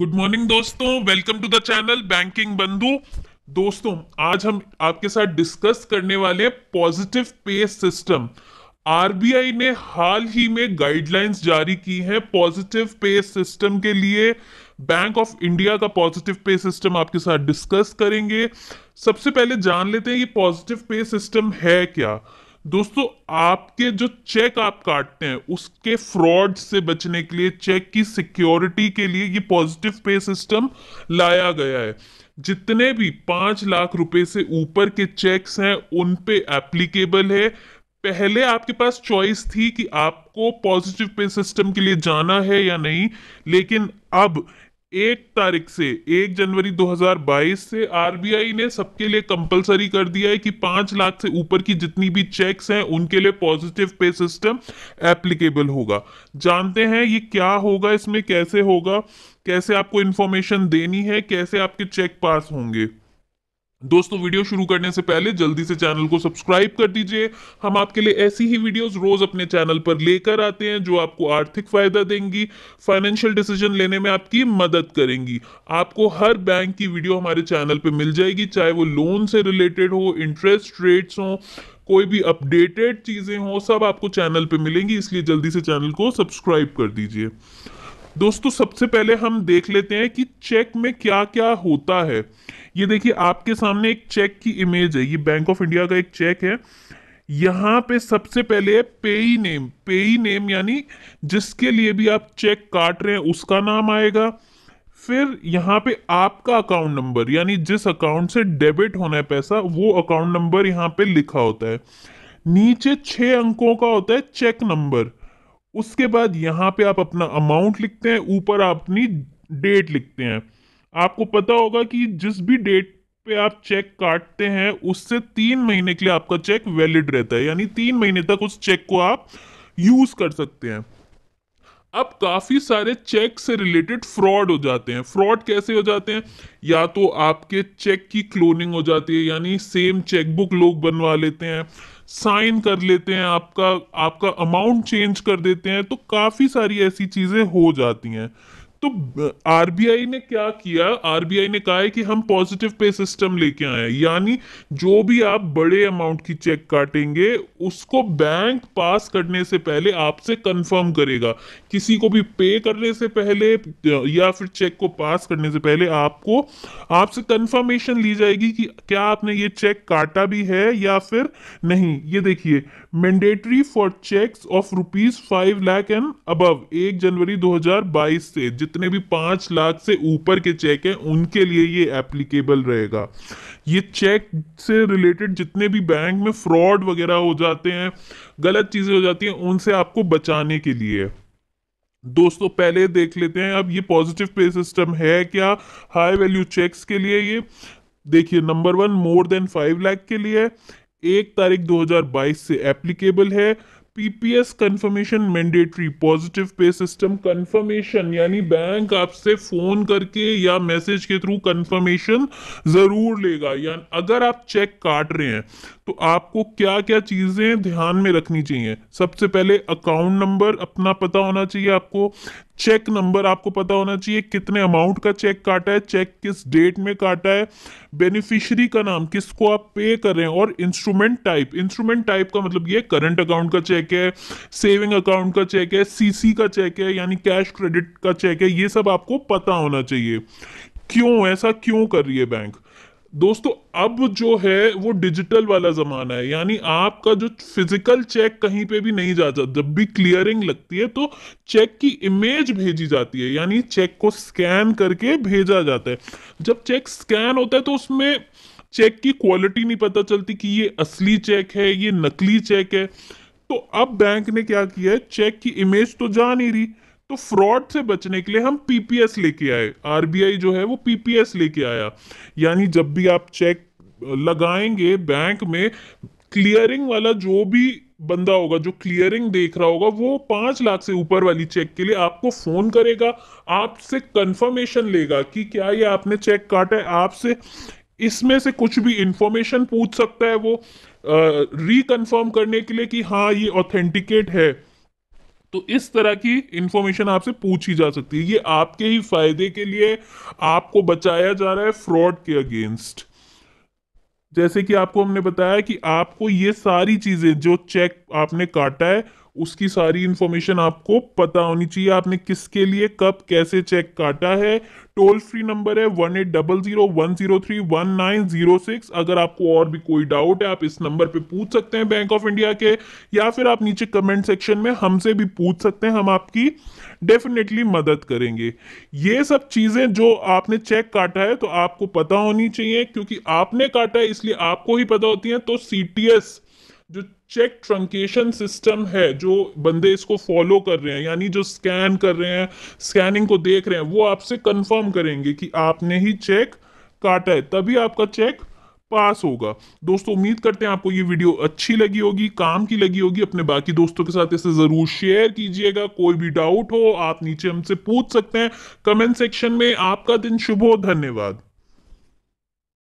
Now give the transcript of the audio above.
good morning दोस्तों welcome to the channel banking Bandhu दोस्तों आज हम आपके साथ डिस्कस करने वाले पॉजिटिव पे सिस्टम आरबीआई ने हाल ही में गाइडलाइंस जारी की है पॉजिटिव पे सिस्टम के लिए बैंक ऑफ इंडिया का पॉजिटिव पे सिस्टम आपके साथ डिस्कस करेंगे सबसे पहले जान लेते हैं ये पॉजिटिव पे सिस्टम है क्या दोस्तों आपके जो चेक आप काटते हैं उसके फ्रॉड से बचने के लिए चेक की सिक्योरिटी के लिए ये पॉजिटिव पे सिस्टम लाया गया है जितने भी पांच लाख रुपए से ऊपर के चेक्स हैं उन पे एप्लीकेबल है पहले आपके पास चॉइस थी कि आपको पॉजिटिव पे सिस्टम के लिए जाना है या नहीं लेकिन अब एक तारीख से एक जनवरी 2022 से आरबीआई ने सबके लिए कंपलसरी कर दिया है कि पांच लाख से ऊपर की जितनी भी चेक्स हैं उनके लिए पॉजिटिव पे सिस्टम एप्लीकेबल होगा जानते हैं ये क्या होगा इसमें कैसे होगा कैसे आपको इन्फॉर्मेशन देनी है कैसे आपके चेक पास होंगे दोस्तों वीडियो शुरू करने से पहले जल्दी से चैनल को सब्सक्राइब कर दीजिए हम आपके लिए ऐसी ही वीडियोस रोज अपने चैनल पर लेकर आते हैं जो आपको आर्थिक फायदा देंगी फाइनेंशियल डिसीजन लेने में आपकी मदद करेंगी आपको हर बैंक की वीडियो हमारे चैनल पर मिल जाएगी चाहे वो लोन से रिलेटेड हो इंटरेस्ट रेट्स हों कोई भी अपडेटेड चीज़ें हों सब आपको चैनल पर मिलेंगी इसलिए जल्दी से चैनल को सब्सक्राइब कर दीजिए दोस्तों सबसे पहले हम देख लेते हैं कि चेक में क्या क्या होता है ये देखिए आपके सामने एक चेक की इमेज है ये बैंक ऑफ इंडिया का एक चेक है यहाँ पे सबसे पहले है पेई नेम पेई नेम यानी जिसके लिए भी आप चेक काट रहे हैं उसका नाम आएगा फिर यहाँ पे आपका अकाउंट नंबर यानी जिस अकाउंट से डेबिट होना है पैसा वो अकाउंट नंबर यहाँ पे लिखा होता है नीचे छः अंकों का होता है चेक नंबर उसके बाद यहाँ पे आप अपना अमाउंट लिखते हैं ऊपर आप अपनी डेट लिखते हैं आपको पता होगा कि जिस भी डेट पे आप चेक काटते हैं उससे तीन महीने के लिए आपका चेक वैलिड रहता है यानी तीन महीने तक उस चेक को आप यूज कर सकते हैं अब काफी सारे चेक से रिलेटेड फ्रॉड हो जाते हैं फ्रॉड कैसे हो जाते हैं या तो आपके चेक की क्लोनिंग हो जाती है यानी सेम चेकबुक लोग बनवा लेते हैं साइन कर लेते हैं आपका आपका अमाउंट चेंज कर देते हैं तो काफी सारी ऐसी चीजें हो जाती हैं तो आरबीआई ने क्या किया आरबीआई ने कहा है कि हम पॉजिटिव पे सिस्टम लेके आए हैं यानी जो भी आप बड़े अमाउंट की चेक काटेंगे उसको बैंक पास करने से पहले आपसे कंफर्म करेगा किसी को भी पे करने से पहले या फिर चेक को पास करने से पहले आपको आपसे कंफर्मेशन ली जाएगी कि क्या आपने ये चेक काटा भी है या फिर नहीं ये देखिए mandatory for cheques of rupees five lakh and above एक जनवरी दो से जितने भी पांच लाख से ऊपर के चेक हैं उनके लिए ये एप्लीकेबल रहेगा ये चेक से रिलेटेड जितने भी बैंक में फ्रॉड वगैरह हो जाते हैं गलत चीज़ें हो जाती हैं उनसे आपको बचाने के लिए दोस्तों पहले देख लेते हैं अब ये पॉजिटिव पे सिस्टम है क्या हाई वैल्यू चेक्स के लिए ये देखिए number one more than five lakh के लिए एक तारीख 2022 से एप्लीकेबल है PPS confirmation mandatory positive pay system confirmation यानी बैंक आपसे फोन करके या मैसेज के थ्रू कंफर्मेशन जरूर लेगा या अगर आप चेक काट रहे हैं तो आपको क्या क्या चीज़ें ध्यान में रखनी चाहिए सबसे पहले अकाउंट नंबर अपना पता होना चाहिए आपको चेक नंबर आपको पता होना चाहिए कितने अमाउंट का चेक काटा है चेक किस डेट में काटा है बेनिफिशियरी का नाम किसको आप पे कर रहे हैं और इंस्ट्रूमेंट टाइप इंस्ट्रूमेंट टाइप का मतलब ये करंट अकाउंट का चेक है सेविंग अकाउंट का चेक है सीसी का चेक है यानी कैश क्रेडिट का चेक है ये सब आपको पता होना चाहिए क्यों ऐसा क्यों कर रही है बैंक दोस्तों अब जो है वो डिजिटल वाला जमाना है यानी आपका जो फिजिकल चेक कहीं पे भी नहीं जाता जब भी क्लियरिंग लगती है तो चेक की इमेज भेजी जाती है यानी चेक को स्कैन करके भेजा जाता है जब चेक स्कैन होता है तो उसमें चेक की क्वालिटी नहीं पता चलती कि ये असली चेक है ये नकली चेक है तो अब बैंक ने क्या किया है चेक की इमेज तो जा नहीं रही तो फ्रॉड से बचने के लिए हम पीपीएस लेके आए आरबीआई जो है वो पीपीएस लेके आया यानी जब भी आप चेक लगाएंगे बैंक में क्लियरिंग वाला जो भी बंदा होगा जो क्लियरिंग देख रहा होगा वो पांच लाख से ऊपर वाली चेक के लिए आपको फ़ोन करेगा आपसे कंफर्मेशन लेगा कि क्या ये आपने चेक काटा है आपसे इसमें से कुछ भी इंफॉर्मेशन पूछ सकता है वो रिकन्फर्म करने के लिए कि हाँ ये ऑथेंटिकेट है तो इस तरह की इंफॉर्मेशन आपसे पूछी जा सकती है ये आपके ही फायदे के लिए आपको बचाया जा रहा है फ्रॉड के अगेंस्ट जैसे कि आपको हमने बताया कि आपको ये सारी चीजें जो चेक आपने काटा है उसकी सारी इंफॉर्मेशन आपको पता होनी चाहिए आपने किसके लिए कब कैसे चेक काटा है टोल फ्री नंबर है one eight double zero one zero three one nine zero six अगर आपको और भी कोई डाउट है आप इस नंबर पे पूछ सकते हैं बैंक ऑफ इंडिया के या फिर आप नीचे कमेंट सेक्शन में हमसे भी पूछ सकते हैं हम आपकी डेफिनेटली मदद करेंगे ये सब चीज़ें जो आपने चेक काटा है तो आपको पता होनी चाहिए क्योंकि आपने काटा है इसलिए आपको ही पता होती है तो सी जो चेक ट्रंकेशन सिस्टम है जो बंदे इसको फॉलो कर रहे हैं यानी जो स्कैन कर रहे हैं स्कैनिंग को देख रहे हैं वो आपसे कंफर्म करेंगे कि आपने ही चेक काटा है तभी आपका चेक पास होगा दोस्तों उम्मीद करते हैं आपको ये वीडियो अच्छी लगी होगी काम की लगी होगी अपने बाकी दोस्तों के साथ इसे ज़रूर शेयर कीजिएगा कोई भी डाउट हो आप नीचे हमसे पूछ सकते हैं कमेंट सेक्शन में आपका दिन शुभ हो धन्यवाद